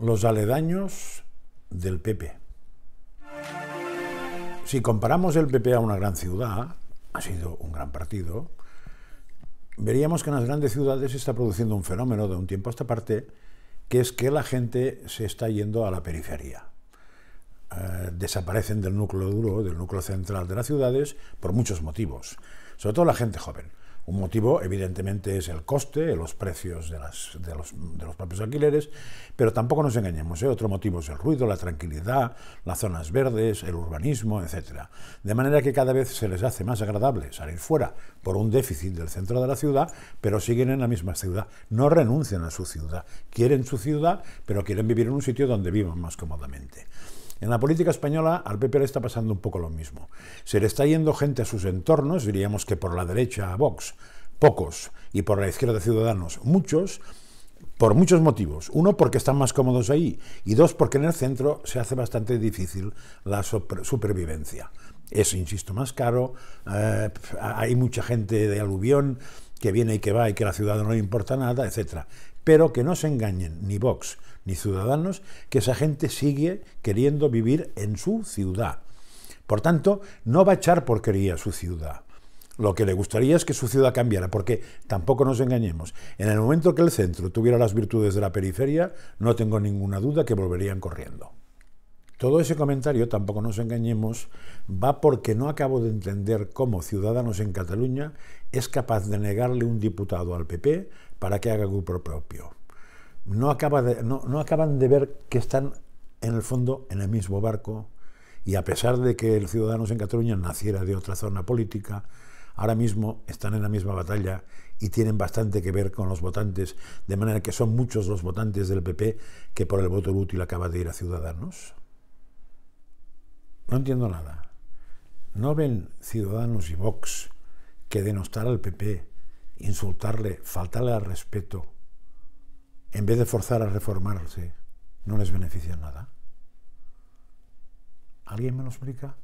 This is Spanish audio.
los aledaños del PP. Si comparamos el PP a una gran ciudad, ha sido un gran partido, veríamos que en las grandes ciudades se está produciendo un fenómeno de un tiempo a esta parte, que es que la gente se está yendo a la periferia. Eh, desaparecen del núcleo duro, del núcleo central de las ciudades, por muchos motivos, sobre todo la gente joven. Un motivo, evidentemente, es el coste, los precios de, los, propios alquileres, pero tampoco nos engañemos, ¿eh? otro motivo es el ruido, la tranquilidad, las zonas verdes, el urbanismo, etc. De manera que cada vez se les hace más agradable salir fuera por un déficit del centro de la ciudad, pero siguen en la misma ciudad, no renuncian a su ciudad, quieren su ciudad, pero quieren vivir en un sitio donde vivan más cómodamente. En la política española al PP está pasando un poco lo mismo. Se le está yendo gente a sus entornos, diríamos que por la derecha a Vox, pocos, y por la izquierda a Ciudadanos, muchos, por muchos motivos. Uno, porque están más cómodos ahí, y dos, porque en el centro se hace bastante difícil la supervivencia. Es, insisto, más caro, eh, hay mucha gente de aluvión, que viene y que va y que la ciudad no le importa nada, etc. Pero que no se engañen ni Vox ni Ciudadanos, que esa gente sigue queriendo vivir en su ciudad. Por tanto, no va a echar porquería su ciudad. Lo que le gustaría es que su ciudad cambiara, porque tampoco nos engañemos. En el momento que el centro tuviera las virtudes de la periferia, no tengo ninguna duda que volverían corriendo. Todo ese comentario, tampoco nos engañemos, va porque no acabo de entender cómo Ciudadanos en Cataluña es capaz de negarle un diputado al PP para que haga grupo propio. No, acaban de ver que están, en el fondo, en el mismo barco y a pesar de que el Ciudadanos en Cataluña naciera de otra zona política, ahora mismo están en la misma batalla y tienen bastante que ver con los votantes, de manera que son muchos los votantes del PP que por el voto útil acaba de ir a Ciudadanos. No entiendo nada. ¿No ven Ciudadanos y Vox que denostar al PP, insultarle, faltarle al respeto, en vez de forzar a reformarse, no les beneficia nada? ¿Alguien me lo explica?